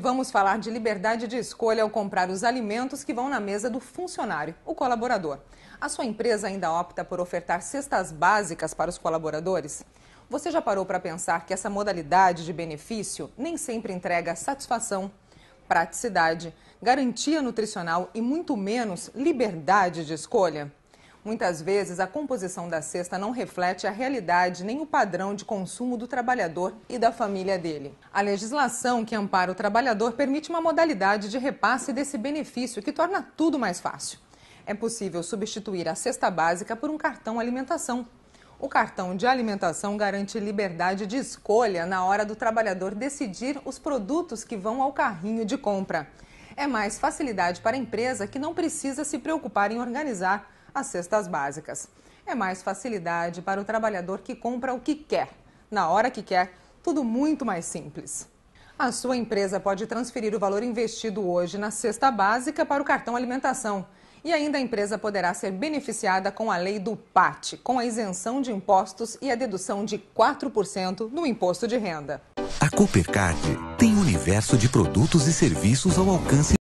vamos falar de liberdade de escolha ao comprar os alimentos que vão na mesa do funcionário, o colaborador. A sua empresa ainda opta por ofertar cestas básicas para os colaboradores? Você já parou para pensar que essa modalidade de benefício nem sempre entrega satisfação, praticidade, garantia nutricional e muito menos liberdade de escolha? Muitas vezes, a composição da cesta não reflete a realidade nem o padrão de consumo do trabalhador e da família dele. A legislação que ampara o trabalhador permite uma modalidade de repasse desse benefício que torna tudo mais fácil. É possível substituir a cesta básica por um cartão alimentação, o cartão de alimentação garante liberdade de escolha na hora do trabalhador decidir os produtos que vão ao carrinho de compra. É mais facilidade para a empresa que não precisa se preocupar em organizar as cestas básicas. É mais facilidade para o trabalhador que compra o que quer, na hora que quer, tudo muito mais simples. A sua empresa pode transferir o valor investido hoje na cesta básica para o cartão alimentação. E ainda a empresa poderá ser beneficiada com a lei do PAT, com a isenção de impostos e a dedução de 4% no imposto de renda. A Coopercard tem um universo de produtos e serviços ao alcance